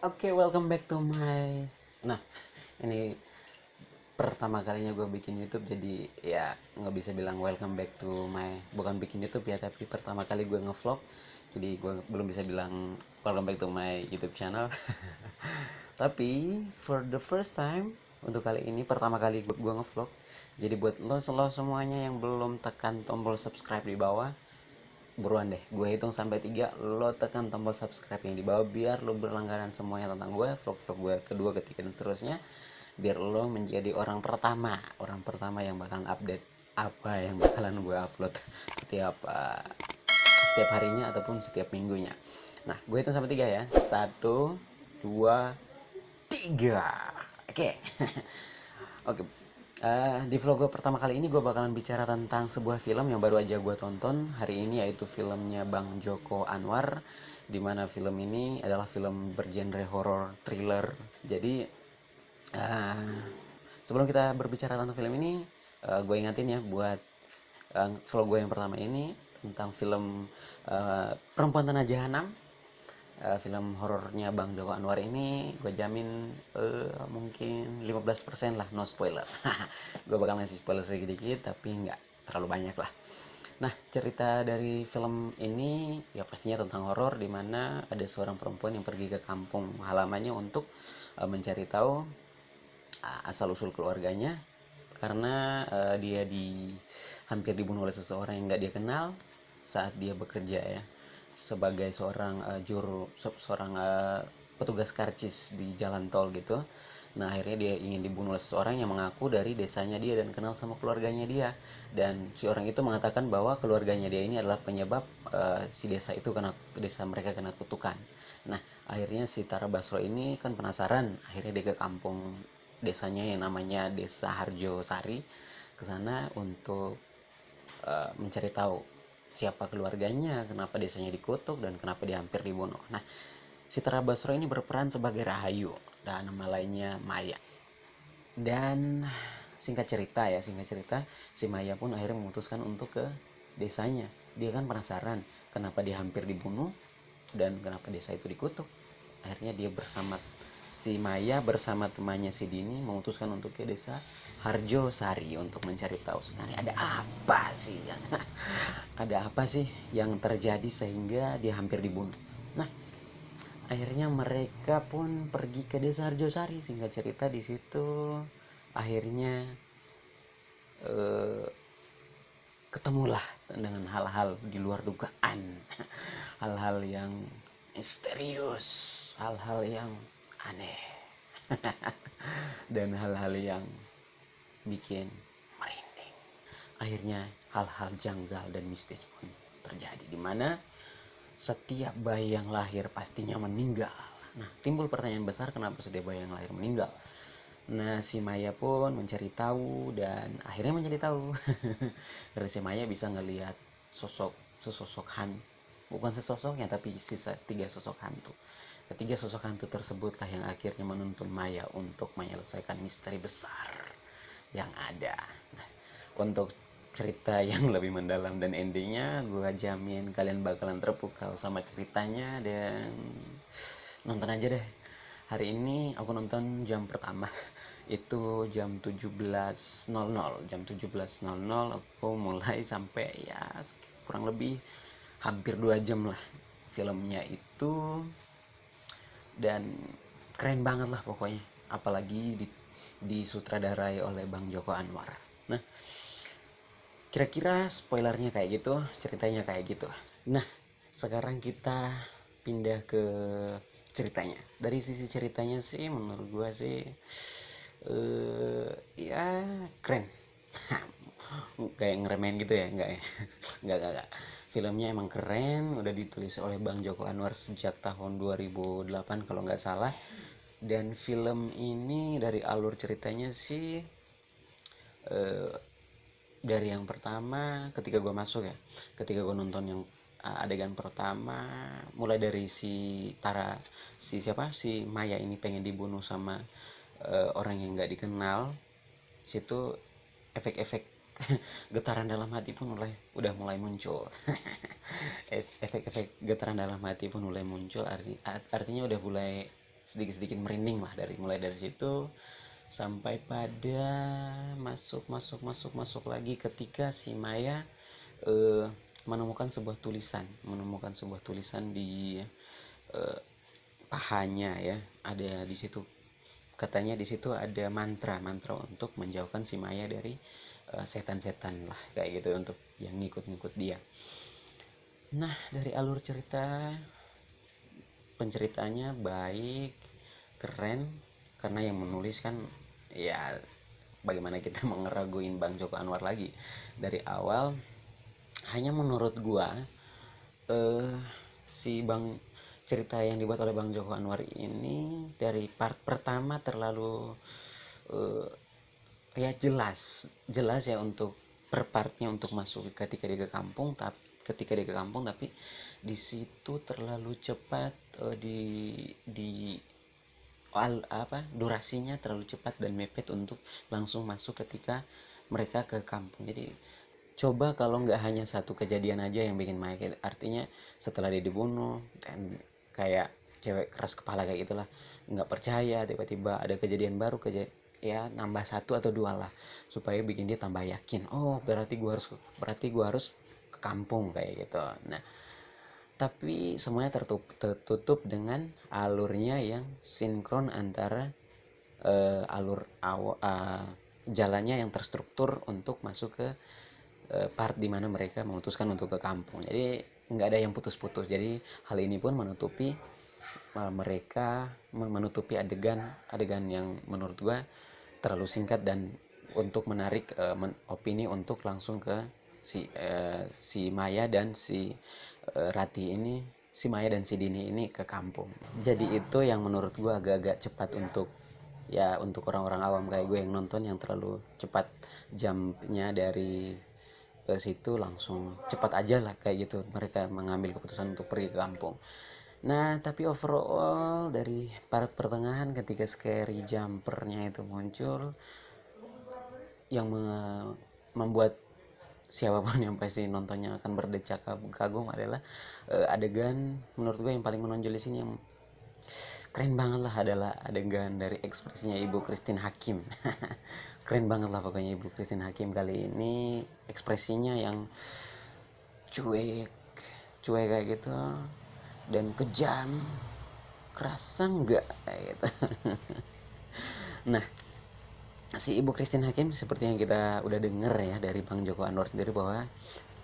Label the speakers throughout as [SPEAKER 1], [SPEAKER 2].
[SPEAKER 1] Oke, okay, welcome back to my. Nah, ini pertama kalinya gue bikin YouTube jadi ya nggak bisa bilang welcome back to my bukan bikin YouTube ya tapi pertama kali gue ngevlog jadi gue belum bisa bilang welcome back to my YouTube channel tapi for the first time untuk kali ini pertama kali gue, ngevlog jadi buat lo, lo semuanya yang belum tekan tombol subscribe di bawah buruan deh gue hitung sampai tiga, lo tekan tombol subscribe yang di bawah biar lo berlangganan semuanya tentang gue vlog-vlog gue kedua ketiga dan seterusnya biar lo menjadi orang pertama orang pertama yang bakalan update apa yang bakalan gue upload setiap uh, setiap harinya ataupun setiap minggunya nah gue hitung sampai tiga ya satu dua tiga oke oke Uh, di vlog gue pertama kali ini gue bakalan bicara tentang sebuah film yang baru aja gue tonton hari ini yaitu filmnya Bang Joko Anwar dimana film ini adalah film bergenre horror thriller jadi uh, sebelum kita berbicara tentang film ini uh, eh, gue ingatin ya buat uh, vlog gue yang pertama ini tentang film uh, Perempuan Tanah Jahanam uh, film horornya Bang Joko Anwar ini gue jamin uh, mungkin 15% lah no spoiler gue bakal ngasih spoiler sedikit-sedikit tapi nggak terlalu banyak lah nah cerita dari film ini ya pastinya tentang horor dimana ada seorang perempuan yang pergi ke kampung halamannya untuk uh, mencari tahu uh, asal usul keluarganya karena uh, dia di hampir dibunuh oleh seseorang yang nggak dia kenal saat dia bekerja ya sebagai seorang uh, juru seorang uh, petugas karcis di jalan tol gitu nah akhirnya dia ingin dibunuh oleh seseorang yang mengaku dari desanya dia dan kenal sama keluarganya dia dan si orang itu mengatakan bahwa keluarganya dia ini adalah penyebab uh, si desa itu kena desa mereka kena kutukan nah akhirnya si Tara Basro ini kan penasaran akhirnya dia ke kampung desanya yang namanya Desa Harjo Sari ke sana untuk uh, mencari tahu siapa keluarganya, kenapa desanya dikutuk, dan kenapa dia hampir dibunuh. Nah, Citra Basro ini berperan sebagai Rahayu, dan nama lainnya Maya. Dan singkat cerita ya, singkat cerita, si Maya pun akhirnya memutuskan untuk ke desanya. Dia kan penasaran kenapa dia hampir dibunuh, dan kenapa desa itu dikutuk akhirnya dia bersama si Maya bersama temannya si Dini memutuskan untuk ke desa Harjo Sari untuk mencari tahu sebenarnya ada apa sih yang ada apa sih yang terjadi sehingga dia hampir dibunuh. Nah, akhirnya mereka pun pergi ke desa Harjo Sari sehingga cerita di situ akhirnya eh, ketemulah dengan hal-hal di luar dugaan, hal-hal yang misterius, hal-hal yang aneh, dan hal-hal yang bikin merinding. Akhirnya hal-hal janggal dan mistis pun terjadi di mana setiap bayi yang lahir pastinya meninggal. Nah, timbul pertanyaan besar kenapa setiap bayi yang lahir meninggal? Nah, si Maya pun mencari tahu dan akhirnya mencari tahu. karena si Maya bisa ngelihat sosok sesosok hantu bukan sesosoknya tapi sisa tiga sosok hantu ketiga sosok hantu tersebutlah yang akhirnya menuntun Maya untuk menyelesaikan misteri besar yang ada nah, untuk cerita yang lebih mendalam dan endingnya gue jamin kalian bakalan terpukau sama ceritanya dan nonton aja deh hari ini aku nonton jam pertama itu jam 17.00 jam 17.00 aku mulai sampai ya kurang lebih hampir dua jam lah filmnya itu dan keren banget lah pokoknya apalagi di disutradarai oleh Bang Joko Anwar. Nah, kira-kira spoilernya kayak gitu, ceritanya kayak gitu. Nah, sekarang kita pindah ke ceritanya. Dari sisi ceritanya sih menurut gua sih uh, ya keren. kayak ngeremen gitu ya, enggak ya? enggak, enggak, enggak filmnya emang keren udah ditulis oleh Bang Joko Anwar sejak tahun 2008 kalau nggak salah dan film ini dari alur ceritanya sih eh, dari yang pertama ketika gue masuk ya ketika gue nonton yang eh, adegan pertama mulai dari si Tara si siapa si Maya ini pengen dibunuh sama eh, orang yang nggak dikenal situ efek-efek getaran dalam hati pun mulai udah mulai muncul efek-efek getaran dalam hati pun mulai muncul arti, artinya udah mulai sedikit-sedikit merinding lah dari mulai dari situ sampai pada masuk masuk masuk masuk lagi ketika si Maya eh, menemukan sebuah tulisan menemukan sebuah tulisan di eh, pahanya ya ada di situ katanya di situ ada mantra mantra untuk menjauhkan si Maya dari Eh, setan-setan lah kayak gitu untuk yang ngikut-ngikut dia. Nah dari alur cerita penceritanya baik, keren karena yang menulis kan ya bagaimana kita mengeraguin Bang Joko Anwar lagi dari awal hanya menurut gua eh, si Bang cerita yang dibuat oleh Bang Joko Anwar ini dari part pertama terlalu eh, ya jelas jelas ya untuk per untuk masuk ketika dia ke kampung tapi ketika dia ke kampung tapi di situ terlalu cepat uh, di di al, apa durasinya terlalu cepat dan mepet untuk langsung masuk ketika mereka ke kampung jadi coba kalau nggak hanya satu kejadian aja yang bikin Mike artinya setelah dia dibunuh dan kayak cewek keras kepala kayak gitulah nggak percaya tiba-tiba ada kejadian baru kej ya nambah satu atau dua lah supaya bikin dia tambah yakin oh berarti gue harus berarti gue harus ke kampung kayak gitu nah tapi semuanya tertutup, tertutup dengan alurnya yang sinkron antara uh, alur aw, uh, jalannya yang terstruktur untuk masuk ke uh, part mana mereka memutuskan untuk ke kampung jadi nggak ada yang putus-putus jadi hal ini pun menutupi Eh, mereka menutupi adegan adegan yang menurut gue terlalu singkat dan untuk menarik uh, men opini untuk langsung ke si uh, si Maya dan si uh, Rati ini si Maya dan si Dini ini ke kampung jadi itu yang menurut gue agak-agak cepat untuk ya untuk orang-orang awam kayak gue yang nonton yang terlalu cepat jamnya dari ke situ langsung cepat aja lah kayak gitu mereka mengambil keputusan untuk pergi ke kampung Nah, tapi overall dari part pertengahan ketika scary jumpernya itu muncul yang me membuat siapapun yang pasti nontonnya akan berdecak kagum adalah uh, adegan menurut gue yang paling menonjol di sini yang keren banget lah adalah adegan dari ekspresinya Ibu Christine Hakim. keren banget lah pokoknya Ibu Christine Hakim kali ini ekspresinya yang cuek, cuek kayak gitu dan kejam kerasa enggak, gitu. nah si ibu Christine Hakim seperti yang kita udah denger ya dari Bang Joko Anwar sendiri bahwa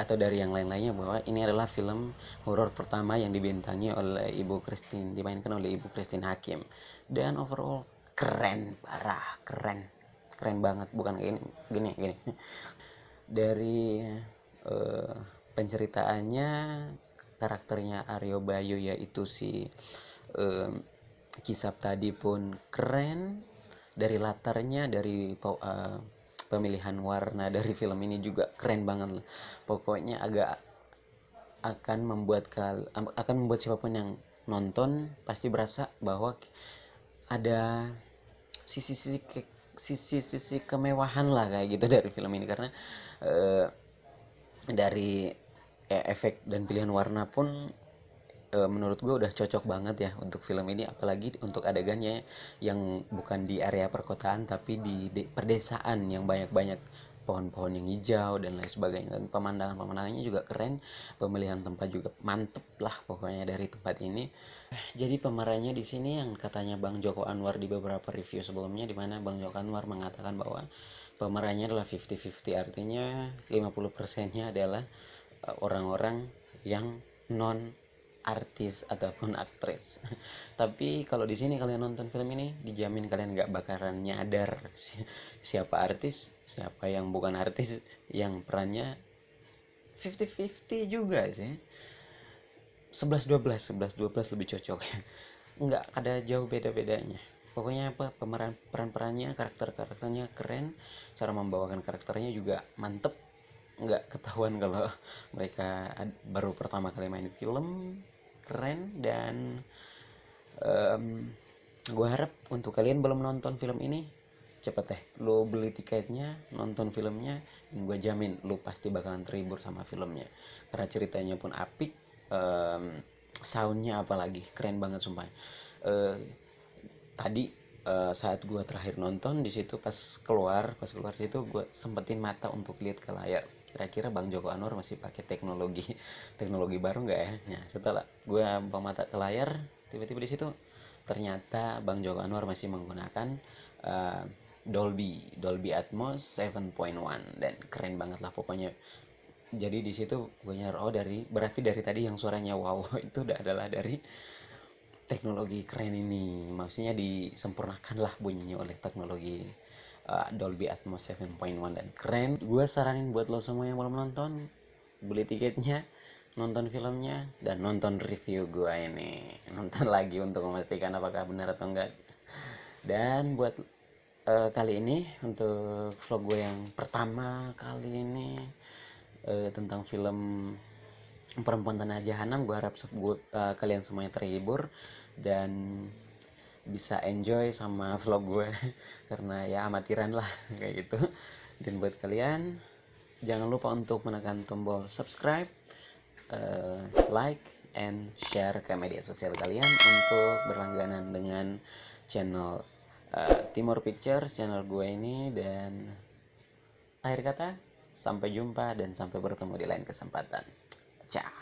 [SPEAKER 1] atau dari yang lain-lainnya bahwa ini adalah film horor pertama yang dibintangi oleh Ibu Christine dimainkan oleh Ibu Christine Hakim dan overall keren parah keren keren banget bukan gini gini gini dari uh, penceritaannya karakternya Aryo Bayu yaitu si um, Kisap tadi pun keren dari latarnya dari uh, pemilihan warna dari film ini juga keren banget lah. Pokoknya agak akan membuat kal akan membuat siapapun yang nonton pasti berasa bahwa ada sisi-sisi sisi-sisi kemewahan lah kayak gitu dari film ini karena uh, dari E, efek dan pilihan warna pun e, menurut gue udah cocok banget ya untuk film ini apalagi untuk adegannya yang bukan di area perkotaan tapi di de- perdesaan yang banyak-banyak pohon-pohon yang hijau dan lain sebagainya dan pemandangan pemandangannya juga keren pemilihan tempat juga mantep lah pokoknya dari tempat ini jadi pemerannya di sini yang katanya Bang Joko Anwar di beberapa review sebelumnya di mana Bang Joko Anwar mengatakan bahwa pemerannya adalah 50-50 artinya 50 persennya adalah Eh, orang-orang yang non artis ataupun aktris. Tapi kalau di sini kalian nonton film ini, dijamin kalian nggak bakaran nyadar siapa artis, siapa yang bukan artis, yang perannya 50-50 juga sih. 11 12 11 12 lebih cocok ya. Nggak ada jauh beda-bedanya. Pokoknya apa pemeran peran-perannya, karakter-karakternya keren, cara membawakan karakternya juga mantep nggak ketahuan kalau mereka baru pertama kali main film keren dan um, gue harap untuk kalian belum nonton film ini cepet deh lo beli tiketnya nonton filmnya dan gue jamin lo pasti bakalan terhibur sama filmnya karena ceritanya pun apik um, soundnya apalagi keren banget sumpah uh, tadi uh, saat gue terakhir nonton di situ pas keluar pas keluar situ gue sempetin mata untuk lihat ke layar kira-kira Bang Joko Anwar masih pakai teknologi teknologi baru nggak ya? Nah, setelah gue pemata ke layar, tiba-tiba di situ ternyata Bang Joko Anwar masih menggunakan uh, Dolby Dolby Atmos 7.1 dan keren banget lah pokoknya. Jadi di situ gue nyar oh dari berarti dari tadi yang suaranya wow itu udah adalah dari teknologi keren ini. Maksudnya disempurnakan lah bunyinya oleh teknologi uh, Dolby Atmos 7.1 dan keren gue saranin buat lo semua yang belum nonton beli tiketnya nonton filmnya dan nonton review gue ini nonton lagi untuk memastikan apakah benar atau enggak dan buat uh, kali ini untuk vlog gue yang pertama kali ini uh, tentang film perempuan tanah jahanam gue harap gua, uh, kalian semuanya terhibur dan bisa enjoy sama vlog gue karena ya amatiran lah kayak gitu dan buat kalian jangan lupa untuk menekan tombol subscribe uh, like and share ke media sosial kalian untuk berlangganan dengan channel uh, Timur Pictures channel gue ini dan akhir kata sampai jumpa dan sampai bertemu di lain kesempatan ciao